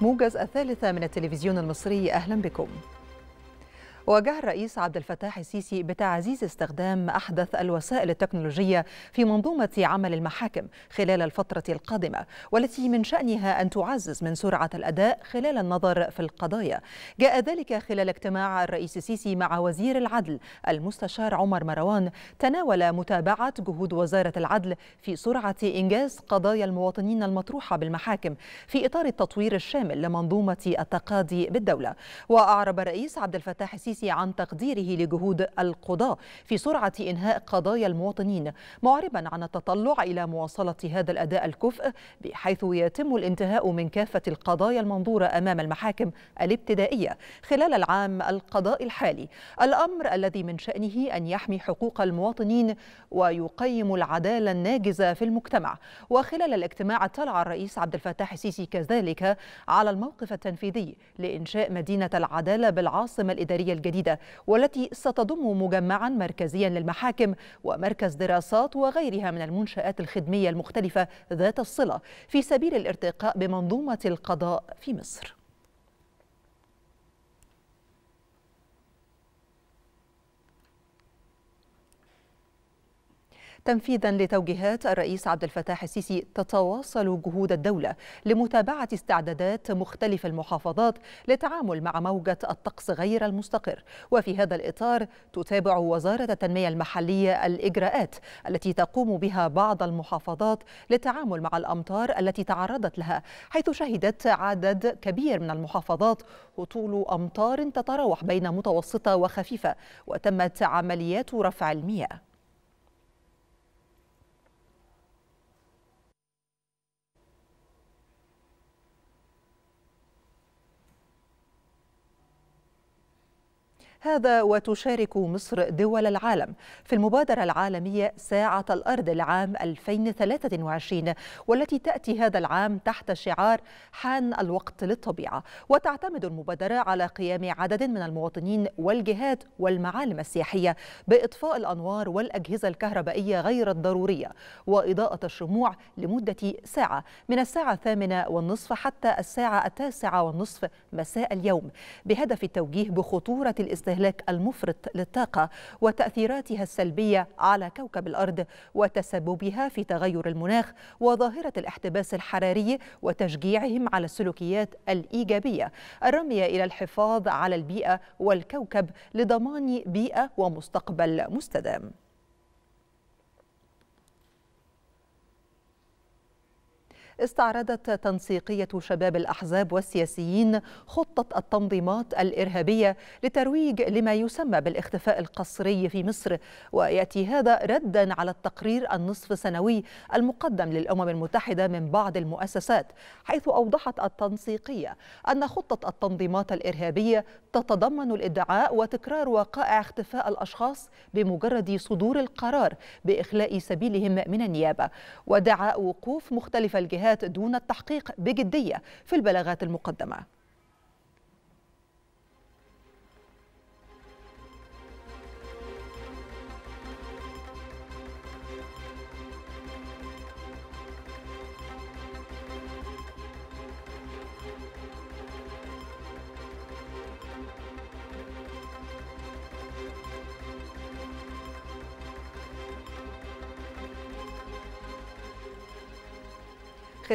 موجز الثالثة من التلفزيون المصري أهلا بكم وجه الرئيس عبد الفتاح السيسي بتعزيز استخدام أحدث الوسائل التكنولوجية في منظومة عمل المحاكم خلال الفترة القادمة والتي من شأنها أن تعزز من سرعة الأداء خلال النظر في القضايا جاء ذلك خلال اجتماع الرئيس السيسي مع وزير العدل المستشار عمر مروان تناول متابعة جهود وزارة العدل في سرعة إنجاز قضايا المواطنين المطروحة بالمحاكم في إطار التطوير الشامل لمنظومة التقاضي بالدولة وأعرب الرئيس عبد الفتاح السيسي السيسي عن تقديره لجهود القضاة في سرعة إنهاء قضايا المواطنين معربا عن التطلع إلى مواصلة هذا الأداء الكفء بحيث يتم الانتهاء من كافة القضايا المنظورة أمام المحاكم الابتدائية خلال العام القضاء الحالي الأمر الذي من شأنه أن يحمي حقوق المواطنين ويقيم العدالة الناجزة في المجتمع وخلال الاجتماع اطلع الرئيس عبد الفتاح السيسي كذلك على الموقف التنفيذي لإنشاء مدينة العدالة بالعاصمة الإدارية الجديدة الجديدة والتي ستضم مجمعا مركزيا للمحاكم ومركز دراسات وغيرها من المنشآت الخدمية المختلفة ذات الصلة في سبيل الارتقاء بمنظومة القضاء في مصر تنفيذا لتوجيهات الرئيس عبد الفتاح السيسي تتواصل جهود الدولة لمتابعة استعدادات مختلف المحافظات للتعامل مع موجة الطقس غير المستقر وفي هذا الإطار تتابع وزارة التنمية المحلية الإجراءات التي تقوم بها بعض المحافظات للتعامل مع الأمطار التي تعرضت لها حيث شهدت عدد كبير من المحافظات هطول أمطار تتراوح بين متوسطة وخفيفة وتمت عمليات رفع المياه هذا وتشارك مصر دول العالم في المبادرة العالمية ساعة الأرض لعام 2023 والتي تأتي هذا العام تحت شعار حان الوقت للطبيعة وتعتمد المبادرة على قيام عدد من المواطنين والجهات والمعالم السياحية بإطفاء الأنوار والأجهزة الكهربائية غير الضرورية وإضاءة الشموع لمدة ساعة من الساعة الثامنة والنصف حتى الساعة التاسعة والنصف مساء اليوم بهدف التوجيه بخطورة الاستهلاك الاستهلاك المفرط للطاقة وتأثيراتها السلبية على كوكب الأرض وتسببها في تغير المناخ وظاهرة الاحتباس الحراري وتشجيعهم على السلوكيات الإيجابية الرمية إلى الحفاظ على البيئة والكوكب لضمان بيئة ومستقبل مستدام استعرضت تنسيقية شباب الأحزاب والسياسيين خطة التنظيمات الإرهابية لترويج لما يسمى بالاختفاء القسري في مصر ويأتي هذا ردا على التقرير النصف سنوي المقدم للأمم المتحدة من بعض المؤسسات حيث أوضحت التنسيقية أن خطة التنظيمات الإرهابية تتضمن الادعاء وتكرار وقائع اختفاء الأشخاص بمجرد صدور القرار بإخلاء سبيلهم من النيابة ودعاء وقوف مختلف الجهات الجهات دون التحقيق بجدية في البلاغات المقدمة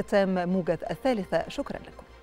ختام موجز الثالثة شكرا لكم